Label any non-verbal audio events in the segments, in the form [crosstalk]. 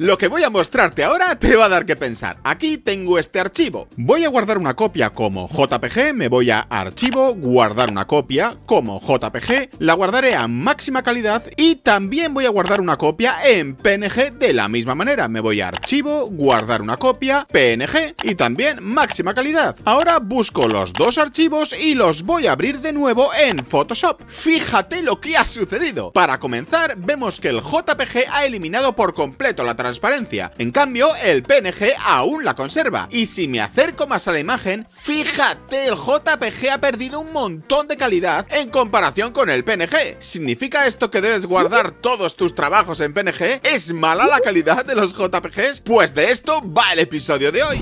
Lo que voy a mostrarte ahora te va a dar que pensar. Aquí tengo este archivo. Voy a guardar una copia como JPG, me voy a archivo, guardar una copia como JPG, la guardaré a máxima calidad y también voy a guardar una copia en PNG de la misma manera. Me voy a archivo, guardar una copia, PNG y también máxima calidad. Ahora busco los dos archivos y los voy a abrir de nuevo en Photoshop. Fíjate lo que ha sucedido. Para comenzar, vemos que el JPG ha eliminado por completo la transparencia. En cambio, el PNG aún la conserva. Y si me acerco más a la imagen, fíjate, el JPG ha perdido un montón de calidad en comparación con el PNG. ¿Significa esto que debes guardar todos tus trabajos en PNG? ¿Es mala la calidad de los JPGs? Pues de esto va el episodio de hoy.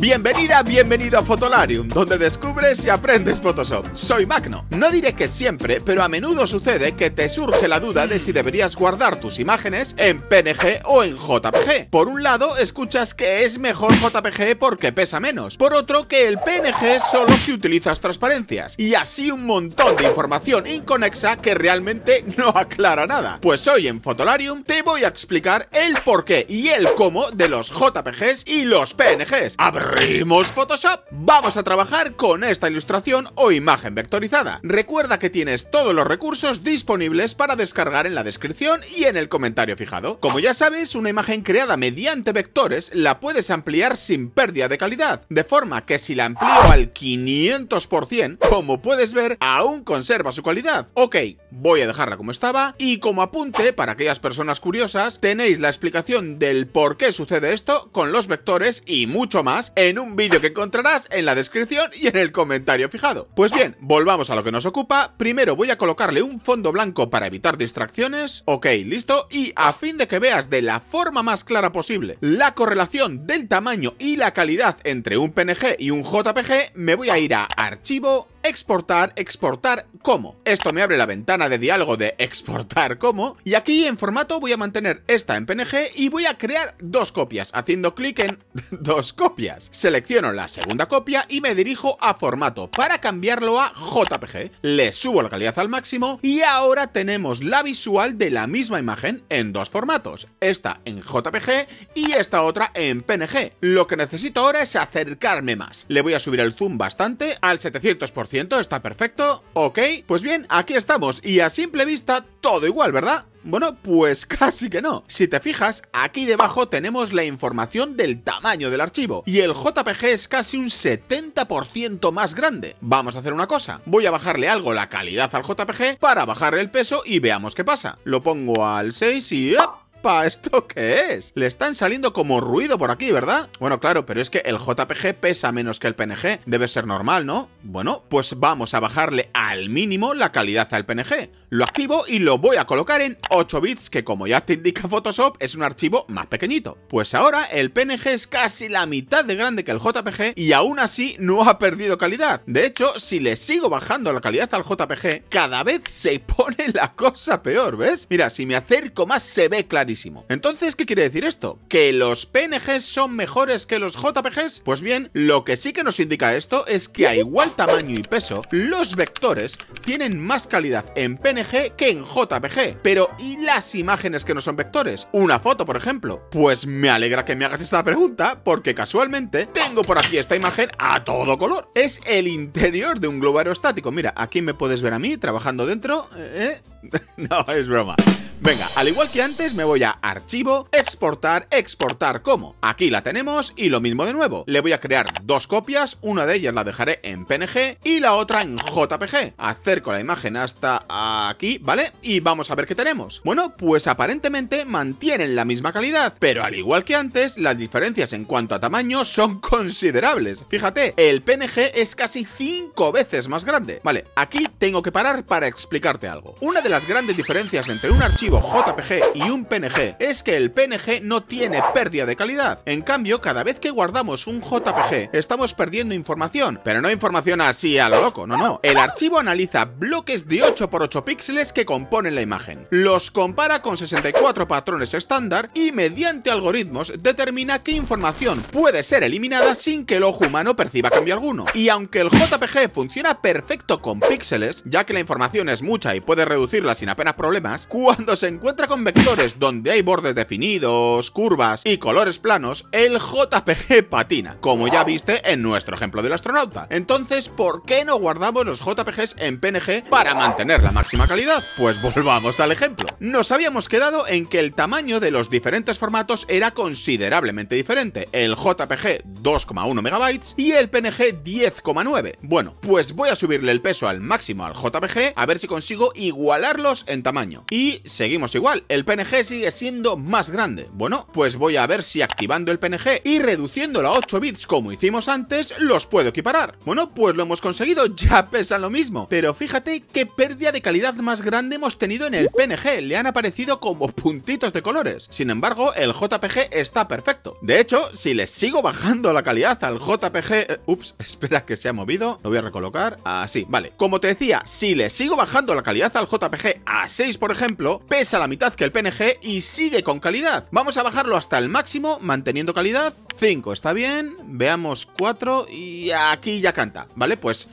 Bienvenida, bienvenido a Fotolarium, donde descubres y aprendes Photoshop. Soy Magno. No diré que siempre, pero a menudo sucede que te surge la duda de si deberías guardar tus imágenes en PNG o en JPG. Por un lado, escuchas que es mejor JPG porque pesa menos. Por otro, que el PNG solo si utilizas transparencias. Y así un montón de información inconexa que realmente no aclara nada. Pues hoy en Fotolarium te voy a explicar el porqué y el cómo de los JPGs y los PNGs. Rimos Photoshop! Vamos a trabajar con esta ilustración o imagen vectorizada. Recuerda que tienes todos los recursos disponibles para descargar en la descripción y en el comentario fijado. Como ya sabes, una imagen creada mediante vectores la puedes ampliar sin pérdida de calidad, de forma que si la amplío al 500%, como puedes ver, aún conserva su calidad. Ok, voy a dejarla como estaba y como apunte para aquellas personas curiosas, tenéis la explicación del por qué sucede esto con los vectores y mucho más en un vídeo que encontrarás en la descripción y en el comentario fijado. Pues bien, volvamos a lo que nos ocupa. Primero voy a colocarle un fondo blanco para evitar distracciones. Ok, listo. Y a fin de que veas de la forma más clara posible la correlación del tamaño y la calidad entre un PNG y un JPG, me voy a ir a Archivo, exportar, exportar como. Esto me abre la ventana de diálogo de exportar como. Y aquí en formato voy a mantener esta en PNG y voy a crear dos copias, haciendo clic en [laughs] dos copias. Selecciono la segunda copia y me dirijo a formato para cambiarlo a JPG. Le subo la calidad al máximo y ahora tenemos la visual de la misma imagen en dos formatos. Esta en JPG y esta otra en PNG. Lo que necesito ahora es acercarme más. Le voy a subir el zoom bastante al 700% está perfecto, ok, pues bien, aquí estamos, y a simple vista todo igual, ¿verdad? Bueno, pues [laughs] casi que no. Si te fijas, aquí debajo tenemos la información del tamaño del archivo y el JPG es casi un 70% más grande. Vamos a hacer una cosa. Voy a bajarle algo la calidad al JPG para bajar el peso y veamos qué pasa. Lo pongo al 6 y... ¡up! ¿pa ¿Esto [laughs] qué es? Le están saliendo como ruido por aquí, ¿verdad? Bueno, claro, pero es que el JPG pesa menos que el PNG. Debe ser normal, ¿no? Bueno, pues vamos a bajarle al mínimo la calidad al PNG. Lo activo y lo voy a colocar en 8 bits, que como ya te indica Photoshop, es un archivo más pequeñito. Pues ahora el PNG es casi la mitad de grande que el JPG y aún así no ha perdido calidad. De hecho, si le sigo bajando la calidad al JPG, cada vez se [laughs] pone la cosa peor, ¿ves? Mira, si me acerco más se ve clarísimo. Entonces, ¿qué quiere decir esto? ¿Que los PNGs son mejores que los JPGs? Pues bien, lo que sí que nos indica esto es que a igual tamaño y peso, los vectores tienen más calidad en PNG que en JPG. Pero, ¿y las imágenes que no son vectores? Una foto, por ejemplo. Pues me alegra que me hagas esta pregunta, porque casualmente tengo por aquí esta imagen a todo color. Es el interior de un globo aerostático. Mira, aquí me puedes ver a mí trabajando dentro. ¿Eh? [laughs] no, es broma. Venga, al igual que antes me voy a archivo, exportar, exportar como. Aquí la tenemos y lo mismo de nuevo. Le voy a crear dos copias, una de ellas la dejaré en PNG y la otra en JPG. Acerco la imagen hasta aquí, ¿vale? Y vamos a ver qué tenemos. Bueno, pues aparentemente mantienen la misma calidad, pero al igual que antes, las diferencias en cuanto a tamaño son [laughs] considerables. Fíjate, el PNG es casi 5 veces más grande. Vale, aquí tengo que parar para explicarte algo. Una de las grandes diferencias entre un archivo JPG y un PNG es que el PNG no tiene pérdida de calidad. En cambio, cada vez que guardamos un JPG, estamos perdiendo información, pero no información así a lo loco, no, no. El archivo analiza bloques de 8x8 píxeles que componen la imagen. Los compara con 64 patrones estándar y mediante algoritmos determina qué información puede ser eliminada sin que el ojo humano perciba cambio alguno. Y aunque el JPG funciona perfecto con píxeles, ya que la información es mucha y puede reducirla sin apenas problemas, cuando se encuentra con vectores donde hay bordes definidos, curvas y colores planos, el JPG patina, como ya viste en nuestro ejemplo del astronauta. Entonces, ¿por qué no guardamos los JPGs en PNG para mantener la máxima calidad? Pues volvamos al ejemplo. Nos habíamos quedado en que el tamaño de los diferentes formatos era considerablemente diferente, el JPG 2,1 MB y el PNG 10,9. Bueno, pues voy a subirle el peso al máximo al JPG a ver si consigo igualarlos en tamaño. Y se seguimos igual, el PNG sigue siendo más grande. Bueno, pues voy a ver si activando el PNG y reduciéndolo a 8 bits como hicimos antes, los puedo equiparar. Bueno, pues lo hemos conseguido, [laughs] ya pesa lo mismo. Pero fíjate qué pérdida de calidad más grande hemos tenido en el PNG, le han aparecido como puntitos de colores. Sin embargo, el JPG está perfecto. De hecho, si le sigo bajando la calidad al JPG... Eh, ups, [laughs] espera que se ha movido, lo voy a recolocar, así, vale. Como te decía, si le sigo bajando la calidad al JPG a 6, por ejemplo, a la mitad que el PNG y sigue con calidad. Vamos a bajarlo hasta el máximo, manteniendo calidad. 5 está bien, veamos 4 y aquí ya canta, ¿vale? Pues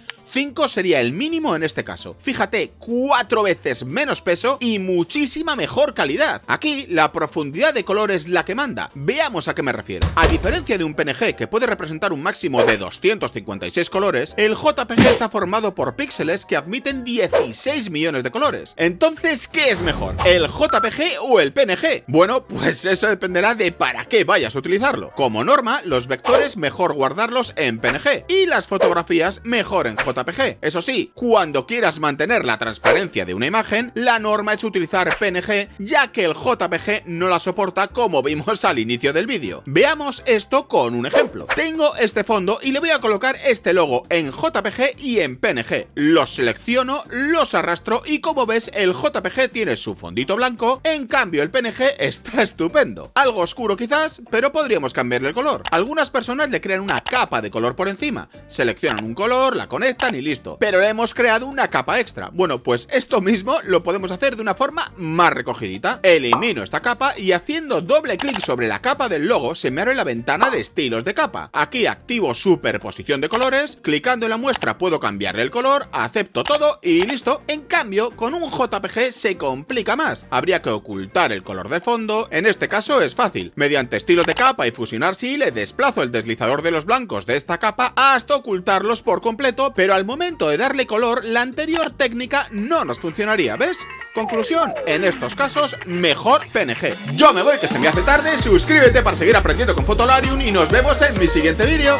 sería el mínimo en este caso. Fíjate, 4 veces menos peso y muchísima mejor calidad. Aquí la profundidad de color es la que manda. Veamos a qué me refiero. A diferencia de un PNG que puede representar un máximo de 256 colores, el JPG está formado por píxeles que admiten 16 millones de colores. Entonces, ¿qué es mejor? ¿El JPG o el PNG? Bueno, pues eso dependerá de para qué vayas a utilizarlo. Como norma, los vectores mejor guardarlos en PNG y las fotografías mejor en JPG. Eso sí, cuando quieras mantener la transparencia de una imagen, la norma es utilizar PNG, ya que el JPG no la soporta como vimos al inicio del vídeo. Veamos esto con un ejemplo. Tengo este fondo y le voy a colocar este logo en JPG y en PNG. Los selecciono, los arrastro y como ves el JPG tiene su fondito blanco, en cambio el PNG está [laughs] estupendo. Algo oscuro quizás, pero podríamos cambiarle el color. Algunas personas le crean una capa de color por encima, seleccionan un color, la conectan, y listo. Pero le hemos creado una capa extra. Bueno, pues esto mismo lo podemos hacer de una forma más recogidita. Elimino esta capa y haciendo doble clic sobre la capa del logo se me abre la ventana de estilos de capa. Aquí activo superposición de colores, clicando en la muestra puedo cambiarle el color, acepto todo y listo. En cambio, con un JPG se complica más. Habría que ocultar el color de fondo, en este caso es fácil. Mediante estilos de capa y fusionar sí, le desplazo el deslizador de los blancos de esta capa hasta ocultarlos por completo, pero al momento de darle color, la anterior técnica no nos funcionaría, ¿ves? Conclusión, en estos casos, mejor PNG. Yo me voy que se me hace tarde, suscríbete para seguir aprendiendo con Fotolarium y nos vemos en mi siguiente vídeo.